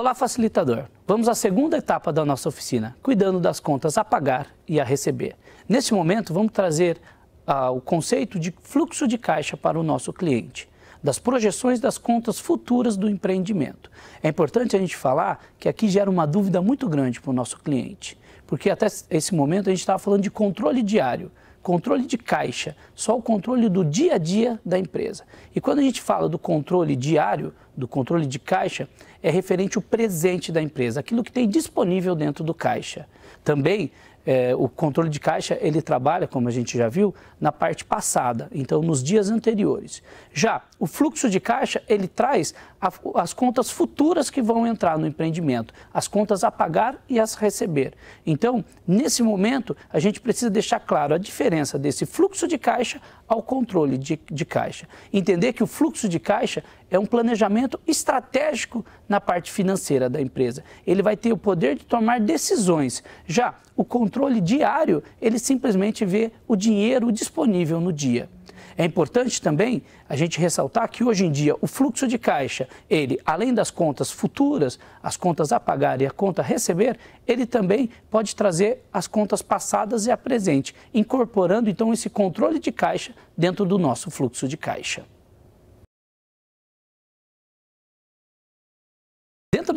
Olá, facilitador. Vamos à segunda etapa da nossa oficina, cuidando das contas a pagar e a receber. Neste momento, vamos trazer ah, o conceito de fluxo de caixa para o nosso cliente, das projeções das contas futuras do empreendimento. É importante a gente falar que aqui gera uma dúvida muito grande para o nosso cliente, porque até esse momento a gente estava falando de controle diário controle de caixa, só o controle do dia a dia da empresa. E quando a gente fala do controle diário, do controle de caixa, é referente ao presente da empresa, aquilo que tem disponível dentro do caixa. Também é, o controle de caixa ele trabalha, como a gente já viu, na parte passada, então nos dias anteriores. Já o fluxo de caixa ele traz a, as contas futuras que vão entrar no empreendimento, as contas a pagar e as receber. Então, nesse momento, a gente precisa deixar claro a diferença desse fluxo de caixa ao controle de, de caixa. Entender que o fluxo de caixa é um planejamento estratégico na parte financeira da empresa. Ele vai ter o poder de tomar decisões. Já o controle controle diário, ele simplesmente vê o dinheiro disponível no dia. É importante também a gente ressaltar que hoje em dia o fluxo de caixa, ele, além das contas futuras, as contas a pagar e a conta a receber, ele também pode trazer as contas passadas e a presente, incorporando então esse controle de caixa dentro do nosso fluxo de caixa.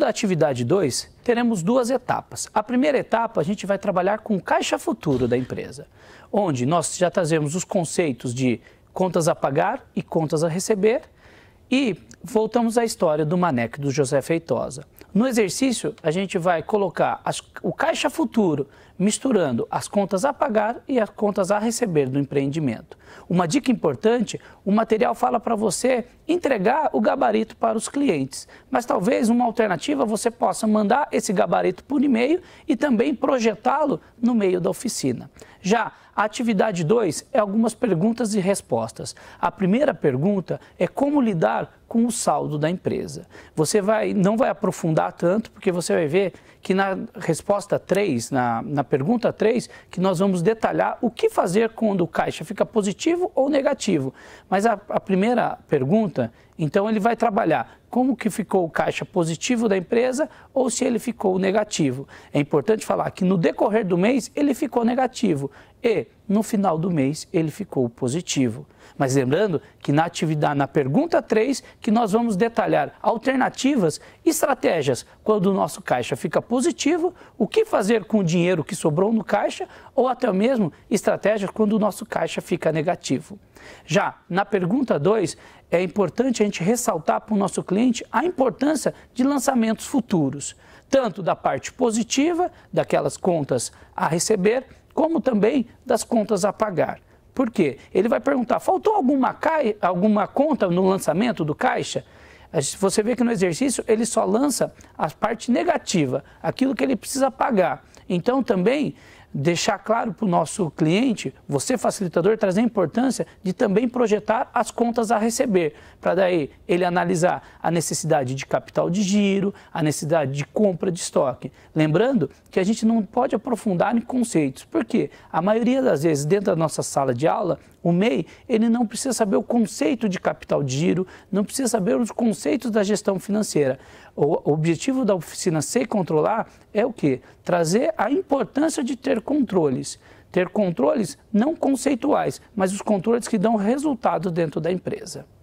da atividade 2, teremos duas etapas. A primeira etapa, a gente vai trabalhar com o caixa futuro da empresa, onde nós já trazemos os conceitos de contas a pagar e contas a receber e voltamos à história do Maneco do José Feitosa. No exercício, a gente vai colocar as, o caixa futuro, misturando as contas a pagar e as contas a receber do empreendimento. Uma dica importante: o material fala para você entregar o gabarito para os clientes, mas talvez uma alternativa você possa mandar esse gabarito por e-mail e também projetá-lo no meio da oficina. Já a atividade 2 é algumas perguntas e respostas. A primeira pergunta é como lidar lidar com o saldo da empresa. Você vai, não vai aprofundar tanto, porque você vai ver que na resposta 3, na, na pergunta 3, que nós vamos detalhar o que fazer quando o caixa fica positivo ou negativo. Mas a, a primeira pergunta então ele vai trabalhar como que ficou o caixa positivo da empresa ou se ele ficou negativo. É importante falar que no decorrer do mês ele ficou negativo e no final do mês ele ficou positivo. Mas lembrando que na atividade na pergunta 3 que nós vamos detalhar alternativas, estratégias quando o nosso caixa fica positivo, o que fazer com o dinheiro que sobrou no caixa ou até mesmo estratégias quando o nosso caixa fica negativo. Já na pergunta 2, é importante a gente ressaltar para o nosso cliente a importância de lançamentos futuros, tanto da parte positiva, daquelas contas a receber, como também das contas a pagar. Por quê? Ele vai perguntar: faltou alguma, cai, alguma conta no lançamento do caixa? Você vê que no exercício ele só lança a parte negativa, aquilo que ele precisa pagar. Então também deixar claro para o nosso cliente, você facilitador, trazer a importância de também projetar as contas a receber, para daí ele analisar a necessidade de capital de giro, a necessidade de compra de estoque. Lembrando que a gente não pode aprofundar em conceitos, porque a maioria das vezes dentro da nossa sala de aula o MEI, ele não precisa saber o conceito de capital de giro, não precisa saber os conceitos da gestão financeira. O objetivo da oficina Sei Controlar é o quê? Trazer a importância de ter controles. Ter controles não conceituais, mas os controles que dão resultado dentro da empresa.